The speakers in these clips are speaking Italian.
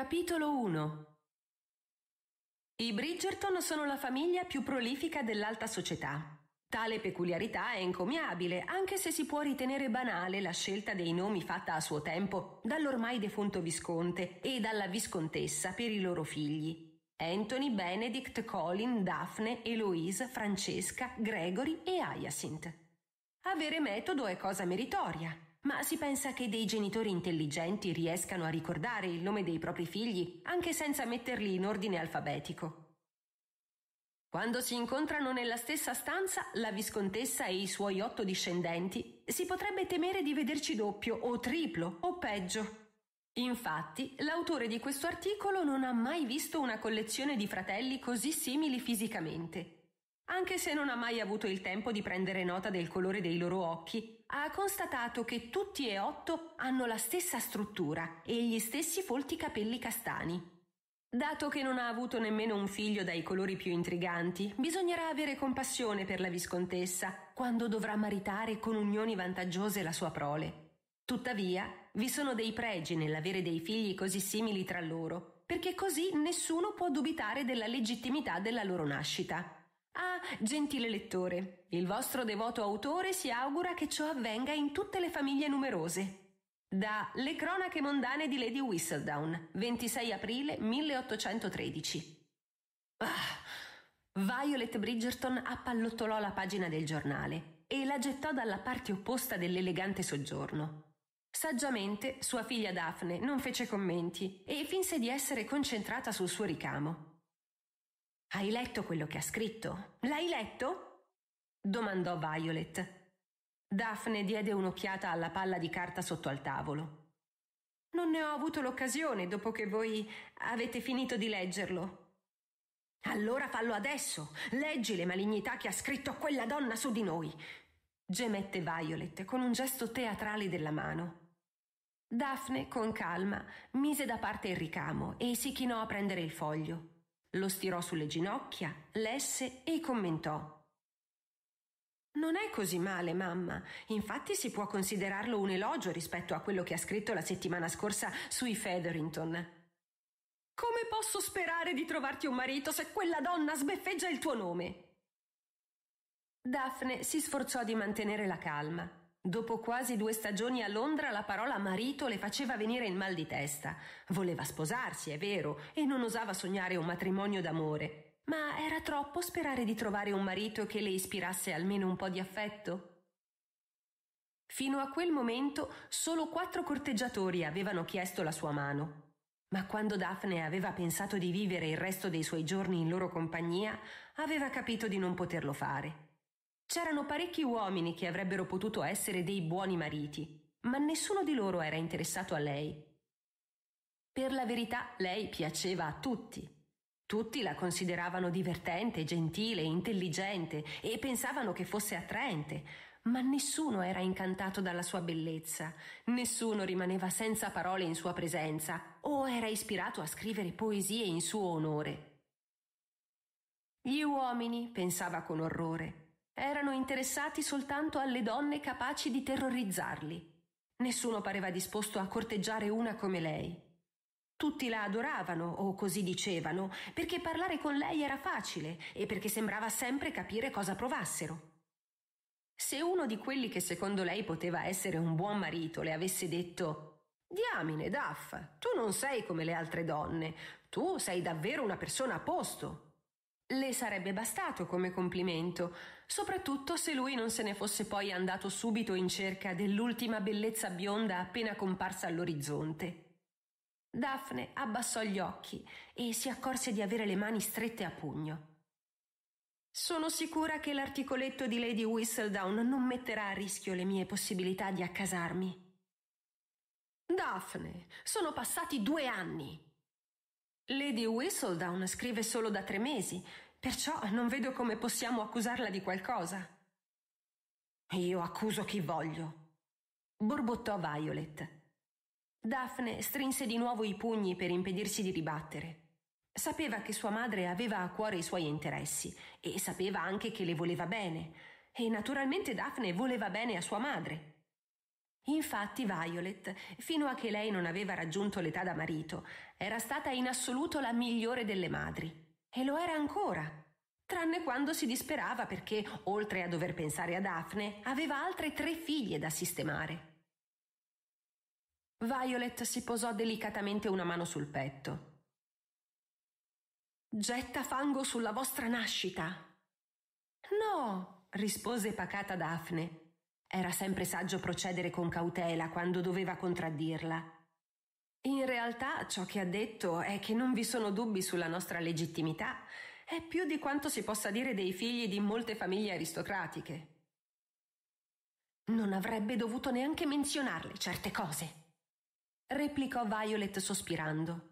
Capitolo 1 I Bridgerton sono la famiglia più prolifica dell'alta società. Tale peculiarità è encomiabile, anche se si può ritenere banale la scelta dei nomi fatta a suo tempo dall'ormai defunto visconte e dalla viscontessa per i loro figli. Anthony, Benedict, Colin, Daphne, Eloise, Francesca, Gregory e Hyacinth. Avere metodo è cosa meritoria, ma si pensa che dei genitori intelligenti riescano a ricordare il nome dei propri figli anche senza metterli in ordine alfabetico. Quando si incontrano nella stessa stanza, la viscontessa e i suoi otto discendenti, si potrebbe temere di vederci doppio o triplo o peggio. Infatti, l'autore di questo articolo non ha mai visto una collezione di fratelli così simili fisicamente. Anche se non ha mai avuto il tempo di prendere nota del colore dei loro occhi, ha constatato che tutti e otto hanno la stessa struttura e gli stessi folti capelli castani. Dato che non ha avuto nemmeno un figlio dai colori più intriganti, bisognerà avere compassione per la viscontessa quando dovrà maritare con unioni vantaggiose la sua prole. Tuttavia, vi sono dei pregi nell'avere dei figli così simili tra loro, perché così nessuno può dubitare della legittimità della loro nascita. Ah, gentile lettore, il vostro devoto autore si augura che ciò avvenga in tutte le famiglie numerose. Da Le cronache mondane di Lady Whistledown, 26 aprile 1813. Ah, Violet Bridgerton appallottolò la pagina del giornale e la gettò dalla parte opposta dell'elegante soggiorno. Saggiamente sua figlia Daphne non fece commenti e finse di essere concentrata sul suo ricamo. Hai letto quello che ha scritto? L'hai letto? domandò Violet. Daphne diede un'occhiata alla palla di carta sotto al tavolo. Non ne ho avuto l'occasione dopo che voi avete finito di leggerlo. Allora fallo adesso. Leggi le malignità che ha scritto quella donna su di noi. gemette Violet con un gesto teatrale della mano. Daphne, con calma, mise da parte il ricamo e si chinò a prendere il foglio. Lo stirò sulle ginocchia, lesse e commentò. Non è così male, mamma. Infatti si può considerarlo un elogio rispetto a quello che ha scritto la settimana scorsa sui Featherington. Come posso sperare di trovarti un marito se quella donna sbeffeggia il tuo nome? Daphne si sforzò di mantenere la calma. Dopo quasi due stagioni a Londra la parola marito le faceva venire il mal di testa. Voleva sposarsi, è vero, e non osava sognare un matrimonio d'amore. Ma era troppo sperare di trovare un marito che le ispirasse almeno un po' di affetto? Fino a quel momento solo quattro corteggiatori avevano chiesto la sua mano. Ma quando Daphne aveva pensato di vivere il resto dei suoi giorni in loro compagnia, aveva capito di non poterlo fare. C'erano parecchi uomini che avrebbero potuto essere dei buoni mariti, ma nessuno di loro era interessato a lei. Per la verità lei piaceva a tutti. Tutti la consideravano divertente, gentile, intelligente e pensavano che fosse attraente, ma nessuno era incantato dalla sua bellezza, nessuno rimaneva senza parole in sua presenza o era ispirato a scrivere poesie in suo onore. Gli uomini, pensava con orrore, erano interessati soltanto alle donne capaci di terrorizzarli. Nessuno pareva disposto a corteggiare una come lei. Tutti la adoravano, o così dicevano, perché parlare con lei era facile e perché sembrava sempre capire cosa provassero. Se uno di quelli che secondo lei poteva essere un buon marito le avesse detto Diamine, Daff, tu non sei come le altre donne, tu sei davvero una persona a posto. Le sarebbe bastato come complimento, soprattutto se lui non se ne fosse poi andato subito in cerca dell'ultima bellezza bionda appena comparsa all'orizzonte. Daphne abbassò gli occhi e si accorse di avere le mani strette a pugno. Sono sicura che l'articoletto di Lady Whistledown non metterà a rischio le mie possibilità di accasarmi. Daphne, sono passati due anni. Lady Whistledown scrive solo da tre mesi Perciò non vedo come possiamo accusarla di qualcosa. Io accuso chi voglio, borbottò Violet. Daphne strinse di nuovo i pugni per impedirsi di ribattere. Sapeva che sua madre aveva a cuore i suoi interessi e sapeva anche che le voleva bene, e naturalmente Daphne voleva bene a sua madre. Infatti Violet, fino a che lei non aveva raggiunto l'età da marito, era stata in assoluto la migliore delle madri. E lo era ancora, tranne quando si disperava perché, oltre a dover pensare a Daphne, aveva altre tre figlie da sistemare. Violet si posò delicatamente una mano sul petto. Getta fango sulla vostra nascita. No, rispose pacata Daphne. Era sempre saggio procedere con cautela quando doveva contraddirla in realtà ciò che ha detto è che non vi sono dubbi sulla nostra legittimità, è più di quanto si possa dire dei figli di molte famiglie aristocratiche. Non avrebbe dovuto neanche menzionarle certe cose, replicò Violet sospirando.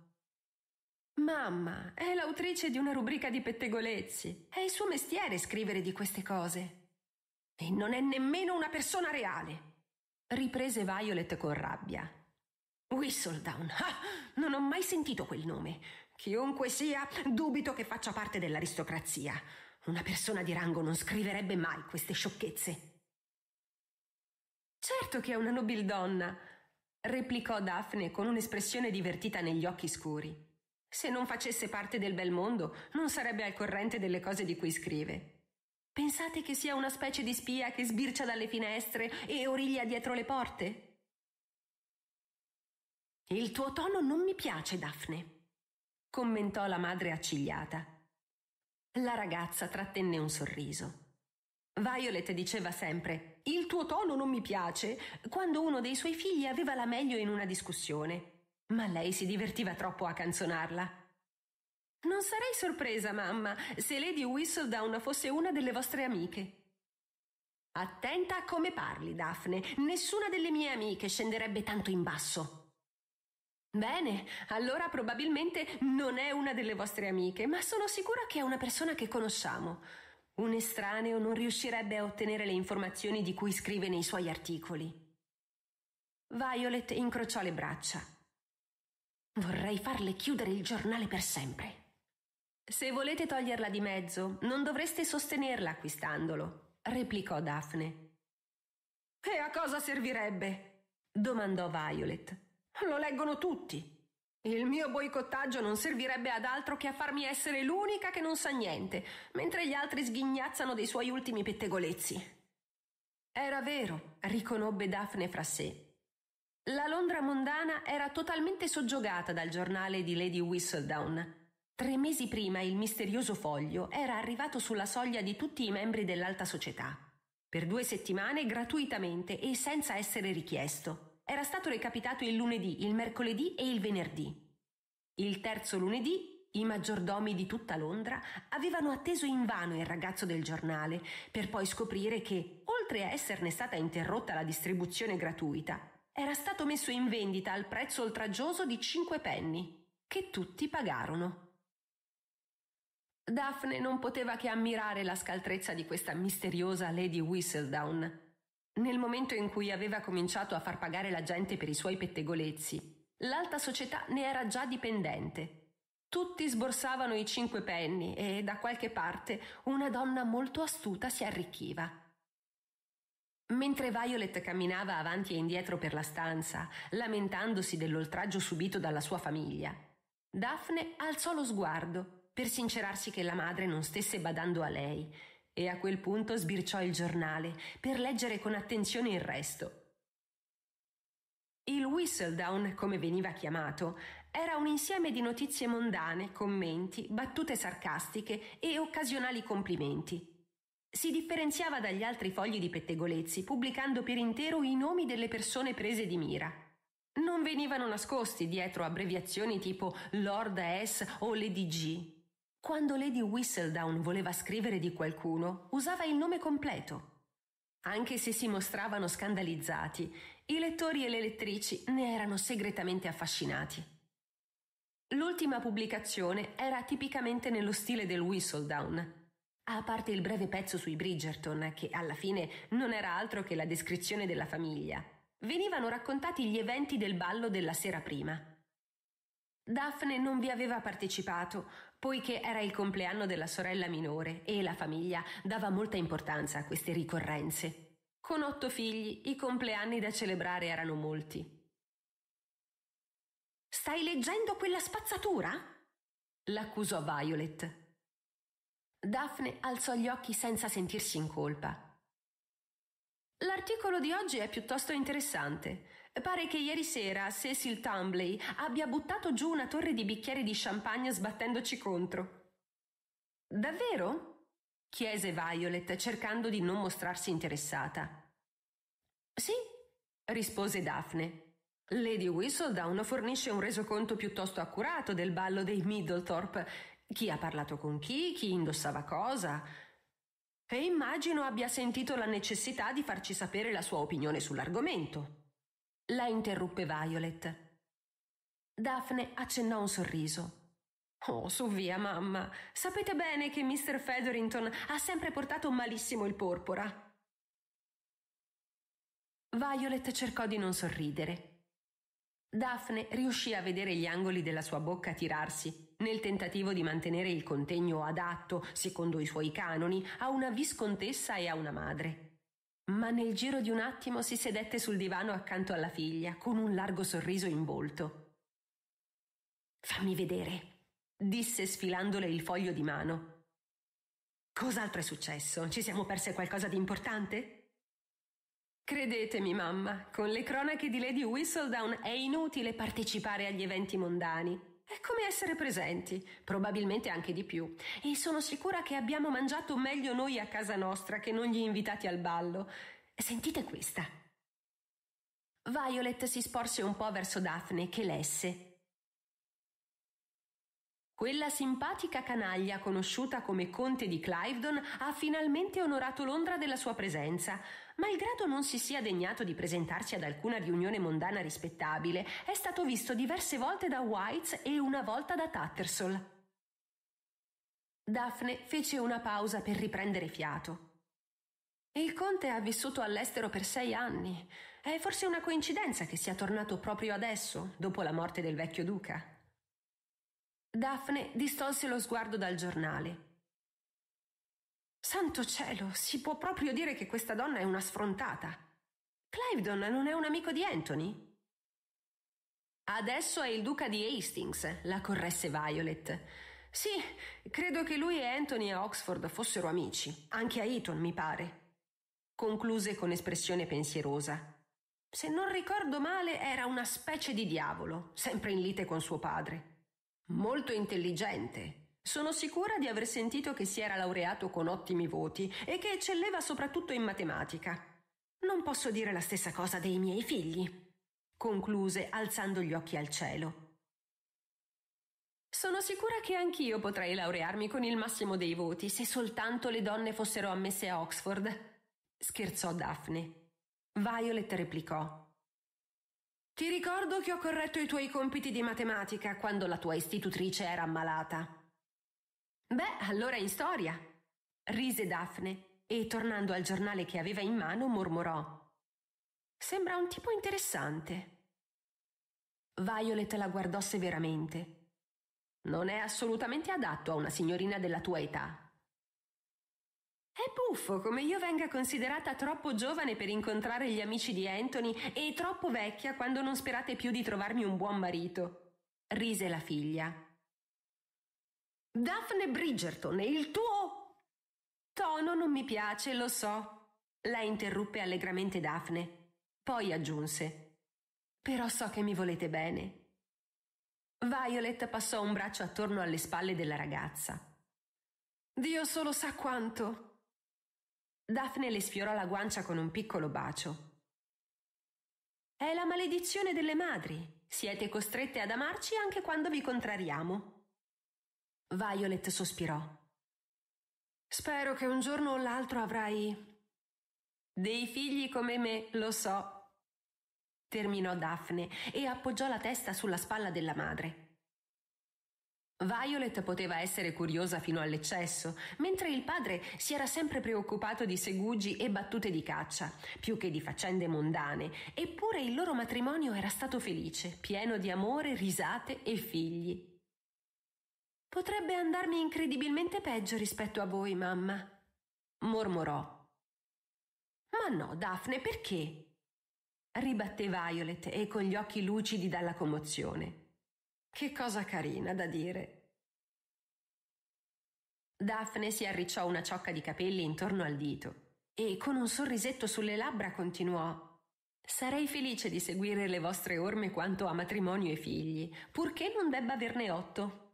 Mamma è l'autrice di una rubrica di pettegolezzi. È il suo mestiere scrivere di queste cose. E non è nemmeno una persona reale, riprese Violet con rabbia. Whistledown. Ah, non ho mai sentito quel nome. Chiunque sia, dubito che faccia parte dell'aristocrazia. Una persona di rango non scriverebbe mai queste sciocchezze. Certo che è una nobildonna, replicò Daphne con un'espressione divertita negli occhi scuri. Se non facesse parte del bel mondo, non sarebbe al corrente delle cose di cui scrive. Pensate che sia una specie di spia che sbircia dalle finestre e origlia dietro le porte? Il tuo tono non mi piace, Daphne, commentò la madre accigliata. La ragazza trattenne un sorriso. Violet diceva sempre: Il tuo tono non mi piace, quando uno dei suoi figli aveva la meglio in una discussione. Ma lei si divertiva troppo a canzonarla. Non sarei sorpresa, mamma, se Lady Whistledown fosse una delle vostre amiche. Attenta a come parli, Daphne. Nessuna delle mie amiche scenderebbe tanto in basso. Bene, allora probabilmente non è una delle vostre amiche, ma sono sicura che è una persona che conosciamo. Un estraneo non riuscirebbe a ottenere le informazioni di cui scrive nei suoi articoli. Violet incrociò le braccia. Vorrei farle chiudere il giornale per sempre. Se volete toglierla di mezzo, non dovreste sostenerla acquistandolo, replicò Daphne. E a cosa servirebbe? domandò Violet. Lo leggono tutti. Il mio boicottaggio non servirebbe ad altro che a farmi essere l'unica che non sa niente, mentre gli altri sghignazzano dei suoi ultimi pettegolezzi. Era vero, riconobbe Daphne fra sé. La Londra mondana era totalmente soggiogata dal giornale di Lady Whistledown, Tre mesi prima il misterioso foglio era arrivato sulla soglia di tutti i membri dell'alta società, per due settimane gratuitamente e senza essere richiesto era stato recapitato il lunedì, il mercoledì e il venerdì. Il terzo lunedì i maggiordomi di tutta Londra avevano atteso invano il ragazzo del giornale per poi scoprire che, oltre a esserne stata interrotta la distribuzione gratuita, era stato messo in vendita al prezzo oltraggioso di 5 penny, che tutti pagarono. Daphne non poteva che ammirare la scaltrezza di questa misteriosa Lady Whistledown, nel momento in cui aveva cominciato a far pagare la gente per i suoi pettegolezzi, l'alta società ne era già dipendente. Tutti sborsavano i cinque penny e da qualche parte una donna molto astuta si arricchiva. Mentre Violet camminava avanti e indietro per la stanza, lamentandosi dell'oltraggio subito dalla sua famiglia, Daphne alzò lo sguardo per sincerarsi che la madre non stesse badando a lei e a quel punto sbirciò il giornale per leggere con attenzione il resto. Il whistledown, come veniva chiamato, era un insieme di notizie mondane, commenti, battute sarcastiche e occasionali complimenti. Si differenziava dagli altri fogli di pettegolezzi pubblicando per intero i nomi delle persone prese di mira. Non venivano nascosti dietro abbreviazioni tipo Lord S o Lady G, quando Lady Whistledown voleva scrivere di qualcuno, usava il nome completo. Anche se si mostravano scandalizzati, i lettori e le lettrici ne erano segretamente affascinati. L'ultima pubblicazione era tipicamente nello stile del Whistledown. A parte il breve pezzo sui Bridgerton, che alla fine non era altro che la descrizione della famiglia, venivano raccontati gli eventi del ballo della sera prima. Daphne non vi aveva partecipato, poiché era il compleanno della sorella minore e la famiglia dava molta importanza a queste ricorrenze. Con otto figli i compleanni da celebrare erano molti. Stai leggendo quella spazzatura? l'accusò Violet. Daphne alzò gli occhi senza sentirsi in colpa. L'articolo di oggi è piuttosto interessante, Pare che ieri sera Cecil Tumbley abbia buttato giù una torre di bicchieri di champagne sbattendoci contro. Davvero? chiese Violet cercando di non mostrarsi interessata. Sì, rispose Daphne. Lady Whistledown fornisce un resoconto piuttosto accurato del ballo dei Middlethorpe, chi ha parlato con chi, chi indossava cosa. E immagino abbia sentito la necessità di farci sapere la sua opinione sull'argomento. La interruppe Violet. Daphne accennò un sorriso. Oh, su via, mamma. Sapete bene che Mr. Featherington ha sempre portato malissimo il porpora. Violet cercò di non sorridere. Daphne riuscì a vedere gli angoli della sua bocca tirarsi, nel tentativo di mantenere il contegno adatto, secondo i suoi canoni, a una viscontessa e a una madre. Ma nel giro di un attimo si sedette sul divano accanto alla figlia, con un largo sorriso in volto. Fammi vedere, disse sfilandole il foglio di mano. Cos'altro è successo? Ci siamo perse qualcosa di importante? Credetemi, mamma, con le cronache di Lady Whistledown è inutile partecipare agli eventi mondani. È come essere presenti, probabilmente anche di più. E sono sicura che abbiamo mangiato meglio noi a casa nostra che non gli invitati al ballo. Sentite questa. Violet si sporse un po' verso Daphne, che lesse. Quella simpatica canaglia conosciuta come conte di Cliveden ha finalmente onorato Londra della sua presenza malgrado non si sia degnato di presentarsi ad alcuna riunione mondana rispettabile, è stato visto diverse volte da Whites e una volta da Tattersall. Daphne fece una pausa per riprendere fiato. Il conte ha vissuto all'estero per sei anni. È forse una coincidenza che sia tornato proprio adesso, dopo la morte del vecchio duca. Daphne distolse lo sguardo dal giornale. Santo cielo, si può proprio dire che questa donna è una sfrontata. Clivedon non è un amico di Anthony? Adesso è il duca di Hastings, la corresse Violet. Sì, credo che lui e Anthony a Oxford fossero amici, anche a Eton, mi pare. Concluse con espressione pensierosa. Se non ricordo male, era una specie di diavolo, sempre in lite con suo padre. Molto intelligente, sono sicura di aver sentito che si era laureato con ottimi voti e che eccelleva soprattutto in matematica. Non posso dire la stessa cosa dei miei figli, concluse alzando gli occhi al cielo. Sono sicura che anch'io potrei laurearmi con il massimo dei voti se soltanto le donne fossero ammesse a Oxford, scherzò Daphne. Violet replicò. Ti ricordo che ho corretto i tuoi compiti di matematica quando la tua istitutrice era ammalata. Beh, allora in storia! rise Daphne e, tornando al giornale che aveva in mano, mormorò. Sembra un tipo interessante. Violet la guardò severamente. Non è assolutamente adatto a una signorina della tua età. È buffo come io venga considerata troppo giovane per incontrare gli amici di Anthony e troppo vecchia quando non sperate più di trovarmi un buon marito, rise la figlia. Daphne Bridgerton, il tuo... Tono non mi piace, lo so. La interruppe allegramente Daphne. Poi aggiunse. Però so che mi volete bene. Violet passò un braccio attorno alle spalle della ragazza. Dio solo sa quanto. Daphne le sfiorò la guancia con un piccolo bacio. È la maledizione delle madri. Siete costrette ad amarci anche quando vi contrariamo. Violet sospirò. Spero che un giorno o l'altro avrai dei figli come me, lo so. Terminò Daphne e appoggiò la testa sulla spalla della madre. Violet poteva essere curiosa fino all'eccesso, mentre il padre si era sempre preoccupato di segugi e battute di caccia, più che di faccende mondane, eppure il loro matrimonio era stato felice, pieno di amore, risate e figli. Potrebbe andarmi incredibilmente peggio rispetto a voi, mamma, mormorò. Ma no, Daphne, perché? ribatté Violet e con gli occhi lucidi dalla commozione. Che cosa carina da dire. Daphne si arricciò una ciocca di capelli intorno al dito e con un sorrisetto sulle labbra continuò. Sarei felice di seguire le vostre orme quanto a matrimonio e figli, purché non debba averne otto.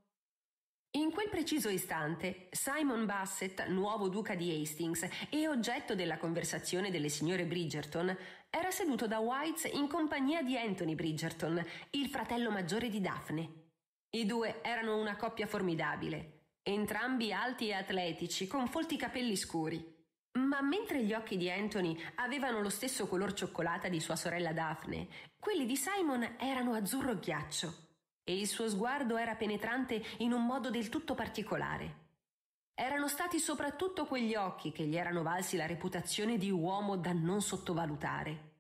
In quel preciso istante, Simon Bassett, nuovo duca di Hastings e oggetto della conversazione delle signore Bridgerton, era seduto da Whites in compagnia di Anthony Bridgerton, il fratello maggiore di Daphne. I due erano una coppia formidabile, entrambi alti e atletici, con folti capelli scuri. Ma mentre gli occhi di Anthony avevano lo stesso color cioccolata di sua sorella Daphne, quelli di Simon erano azzurro ghiaccio e il suo sguardo era penetrante in un modo del tutto particolare. Erano stati soprattutto quegli occhi che gli erano valsi la reputazione di uomo da non sottovalutare.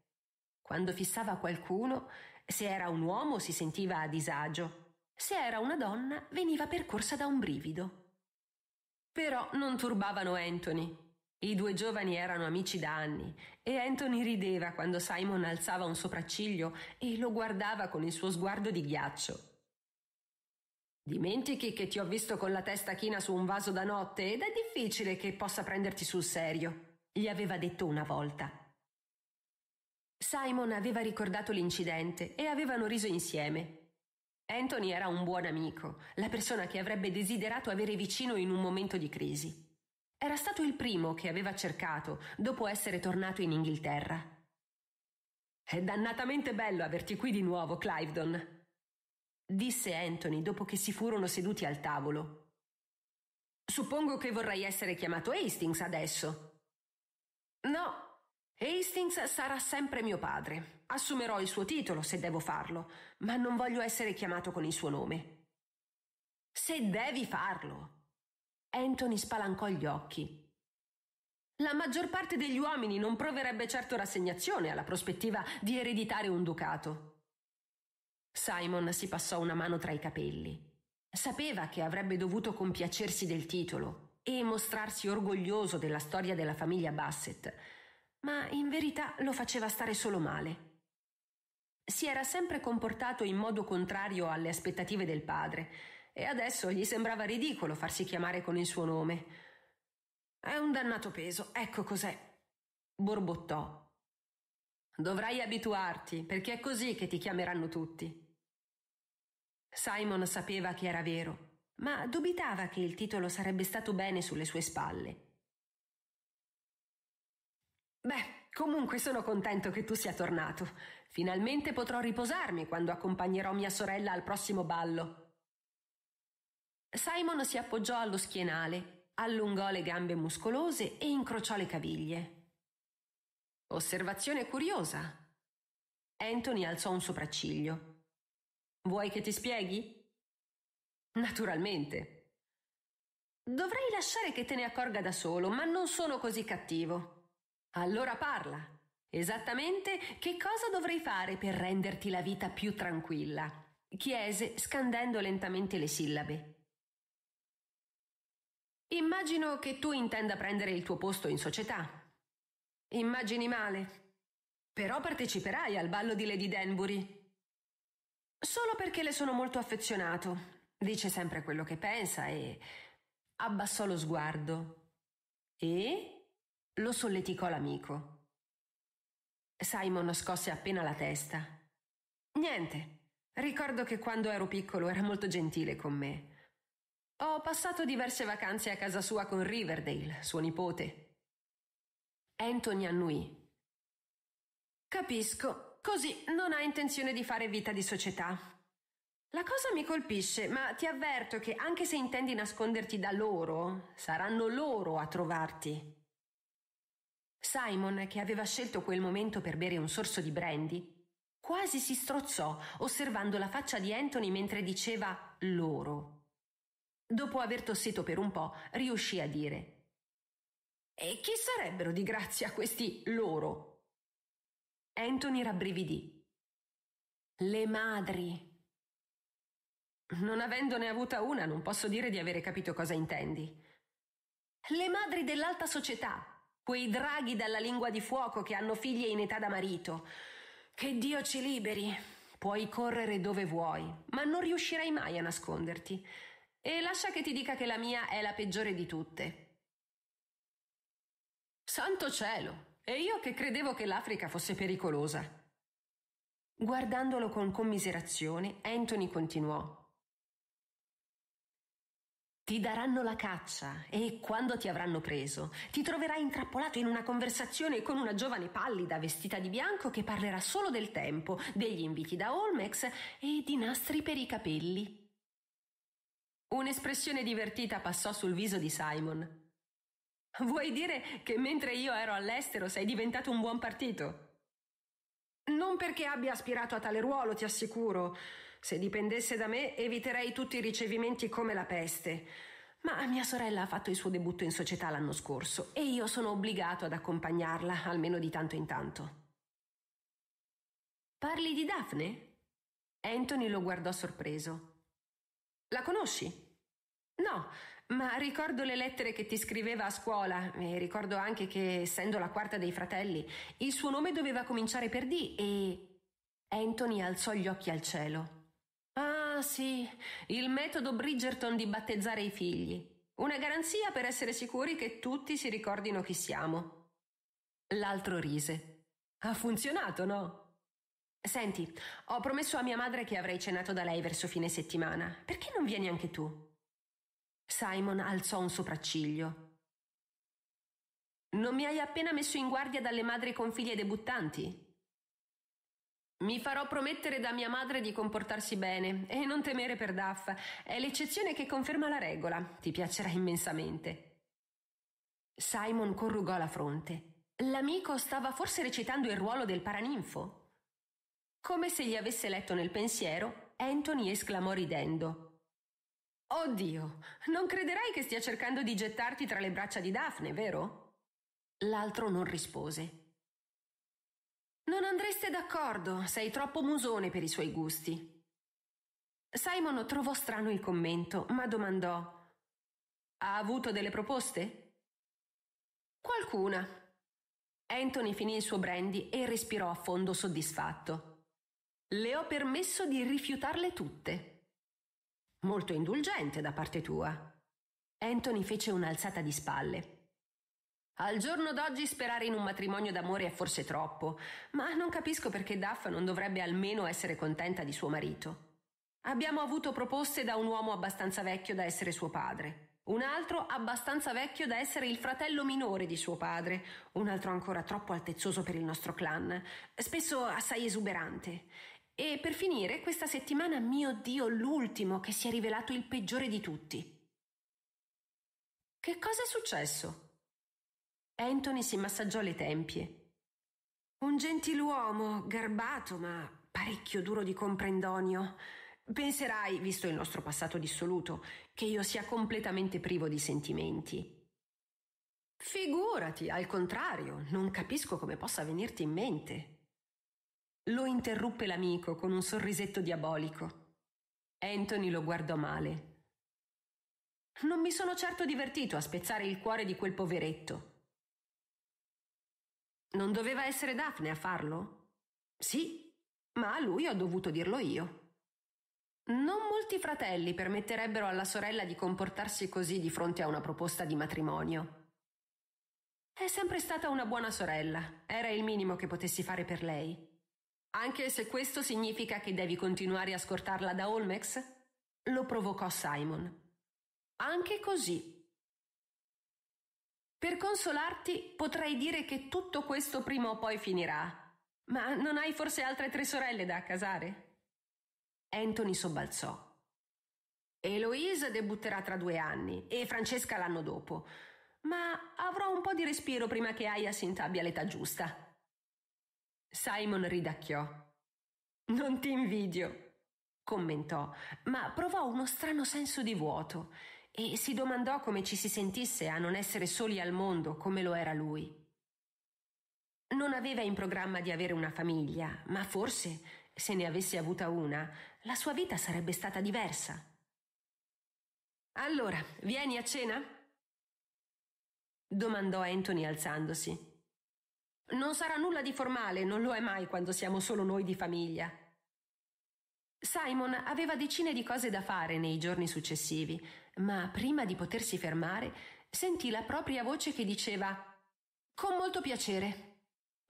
Quando fissava qualcuno, se era un uomo si sentiva a disagio, se era una donna veniva percorsa da un brivido. Però non turbavano Anthony. I due giovani erano amici da anni e Anthony rideva quando Simon alzava un sopracciglio e lo guardava con il suo sguardo di ghiaccio. Dimentichi che ti ho visto con la testa china su un vaso da notte ed è difficile che possa prenderti sul serio, gli aveva detto una volta. Simon aveva ricordato l'incidente e avevano riso insieme. Anthony era un buon amico, la persona che avrebbe desiderato avere vicino in un momento di crisi. Era stato il primo che aveva cercato dopo essere tornato in Inghilterra. È dannatamente bello averti qui di nuovo, Clivedon, disse Anthony dopo che si furono seduti al tavolo. Suppongo che vorrai essere chiamato Hastings adesso. No, Hastings sarà sempre mio padre. Assumerò il suo titolo se devo farlo, ma non voglio essere chiamato con il suo nome. Se devi farlo. Anthony spalancò gli occhi. La maggior parte degli uomini non proverebbe certo rassegnazione alla prospettiva di ereditare un ducato. Simon si passò una mano tra i capelli. Sapeva che avrebbe dovuto compiacersi del titolo e mostrarsi orgoglioso della storia della famiglia Bassett, ma in verità lo faceva stare solo male. Si era sempre comportato in modo contrario alle aspettative del padre e adesso gli sembrava ridicolo farsi chiamare con il suo nome. È un dannato peso, ecco cos'è. borbottò. Dovrai abituarti, perché è così che ti chiameranno tutti. Simon sapeva che era vero, ma dubitava che il titolo sarebbe stato bene sulle sue spalle. Beh, comunque sono contento che tu sia tornato. Finalmente potrò riposarmi quando accompagnerò mia sorella al prossimo ballo. Simon si appoggiò allo schienale, allungò le gambe muscolose e incrociò le caviglie. Osservazione curiosa. Anthony alzò un sopracciglio. Vuoi che ti spieghi? Naturalmente. Dovrei lasciare che te ne accorga da solo, ma non sono così cattivo. Allora parla. Esattamente che cosa dovrei fare per renderti la vita più tranquilla? chiese, scandendo lentamente le sillabe. Immagino che tu intenda prendere il tuo posto in società. Immagini male. Però parteciperai al ballo di Lady Danbury. Solo perché le sono molto affezionato. Dice sempre quello che pensa e abbassò lo sguardo e lo solleticò l'amico. Simon scosse appena la testa. Niente. Ricordo che quando ero piccolo era molto gentile con me. Ho passato diverse vacanze a casa sua con Riverdale, suo nipote. Anthony annuì. Capisco, Così non ha intenzione di fare vita di società. La cosa mi colpisce, ma ti avverto che anche se intendi nasconderti da loro, saranno loro a trovarti. Simon, che aveva scelto quel momento per bere un sorso di brandy, quasi si strozzò osservando la faccia di Anthony mentre diceva loro. Dopo aver tossito per un po', riuscì a dire: E chi sarebbero di grazia questi loro? Anthony rabbrividì. Le madri. Non avendone avuta una, non posso dire di avere capito cosa intendi. Le madri dell'alta società, quei draghi dalla lingua di fuoco che hanno figlie in età da marito. Che Dio ci liberi. Puoi correre dove vuoi, ma non riuscirai mai a nasconderti. E lascia che ti dica che la mia è la peggiore di tutte. Santo cielo, e io che credevo che l'Africa fosse pericolosa. Guardandolo con commiserazione, Anthony continuò. Ti daranno la caccia e quando ti avranno preso, ti troverai intrappolato in una conversazione con una giovane pallida vestita di bianco che parlerà solo del tempo, degli inviti da Olmex e di nastri per i capelli. Un'espressione divertita passò sul viso di Simon. Vuoi dire che mentre io ero all'estero sei diventato un buon partito? Non perché abbia aspirato a tale ruolo, ti assicuro. Se dipendesse da me, eviterei tutti i ricevimenti come la peste. Ma mia sorella ha fatto il suo debutto in società l'anno scorso e io sono obbligato ad accompagnarla, almeno di tanto in tanto. Parli di Daphne? Anthony lo guardò sorpreso. La conosci? No, ma ricordo le lettere che ti scriveva a scuola e ricordo anche che, essendo la quarta dei fratelli, il suo nome doveva cominciare per D e... Anthony alzò gli occhi al cielo. Ah sì, il metodo Bridgerton di battezzare i figli. Una garanzia per essere sicuri che tutti si ricordino chi siamo. L'altro rise. Ha funzionato, no? Senti, ho promesso a mia madre che avrei cenato da lei verso fine settimana. Perché non vieni anche tu? Simon alzò un sopracciglio. Non mi hai appena messo in guardia dalle madri con figlie debuttanti? Mi farò promettere da mia madre di comportarsi bene e non temere per Daff. È l'eccezione che conferma la regola. Ti piacerà immensamente. Simon corrugò la fronte. L'amico stava forse recitando il ruolo del paraninfo. Come se gli avesse letto nel pensiero, Anthony esclamò ridendo. Oddio, non crederai che stia cercando di gettarti tra le braccia di Daphne, vero? L'altro non rispose. Non andreste d'accordo, sei troppo musone per i suoi gusti. Simon trovò strano il commento, ma domandò Ha avuto delle proposte? Qualcuna. Anthony finì il suo brandy e respirò a fondo soddisfatto. Le ho permesso di rifiutarle tutte. Molto indulgente da parte tua. Anthony fece un'alzata di spalle. Al giorno d'oggi sperare in un matrimonio d'amore è forse troppo, ma non capisco perché Duff non dovrebbe almeno essere contenta di suo marito. Abbiamo avuto proposte da un uomo abbastanza vecchio da essere suo padre, un altro abbastanza vecchio da essere il fratello minore di suo padre, un altro ancora troppo altezzoso per il nostro clan, spesso assai esuberante, e per finire, questa settimana, mio Dio, l'ultimo che si è rivelato il peggiore di tutti. Che cosa è successo? Anthony si massaggiò le tempie. Un gentiluomo, garbato ma parecchio duro di comprendonio. Penserai, visto il nostro passato dissoluto, che io sia completamente privo di sentimenti. Figurati, al contrario, non capisco come possa venirti in mente, lo interruppe l'amico con un sorrisetto diabolico. Anthony lo guardò male. Non mi sono certo divertito a spezzare il cuore di quel poveretto. Non doveva essere Daphne a farlo? Sì, ma a lui ho dovuto dirlo io. Non molti fratelli permetterebbero alla sorella di comportarsi così di fronte a una proposta di matrimonio. È sempre stata una buona sorella, era il minimo che potessi fare per lei. Anche se questo significa che devi continuare a scortarla da Olmex? Lo provocò Simon. Anche così. Per consolarti potrei dire che tutto questo prima o poi finirà. Ma non hai forse altre tre sorelle da accasare? Anthony sobbalzò. Eloise debutterà tra due anni e Francesca l'anno dopo. Ma avrò un po' di respiro prima che Aya si intabbia all'età giusta. Simon ridacchiò. Non ti invidio, commentò, ma provò uno strano senso di vuoto e si domandò come ci si sentisse a non essere soli al mondo come lo era lui. Non aveva in programma di avere una famiglia, ma forse, se ne avesse avuta una, la sua vita sarebbe stata diversa. Allora, vieni a cena? domandò Anthony alzandosi. Non sarà nulla di formale, non lo è mai quando siamo solo noi di famiglia. Simon aveva decine di cose da fare nei giorni successivi, ma prima di potersi fermare sentì la propria voce che diceva Con molto piacere.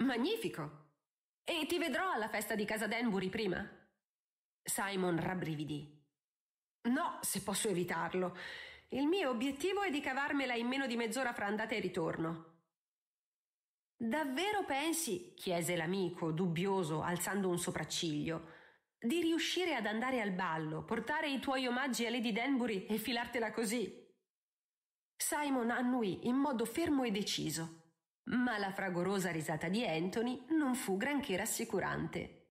Magnifico. E ti vedrò alla festa di casa Danbury prima? Simon rabbrividì. No, se posso evitarlo. Il mio obiettivo è di cavarmela in meno di mezz'ora fra andata e ritorno. Davvero pensi, chiese l'amico, dubbioso, alzando un sopracciglio, di riuscire ad andare al ballo, portare i tuoi omaggi a Lady Danbury e filartela così? Simon annuì in modo fermo e deciso, ma la fragorosa risata di Anthony non fu granché rassicurante.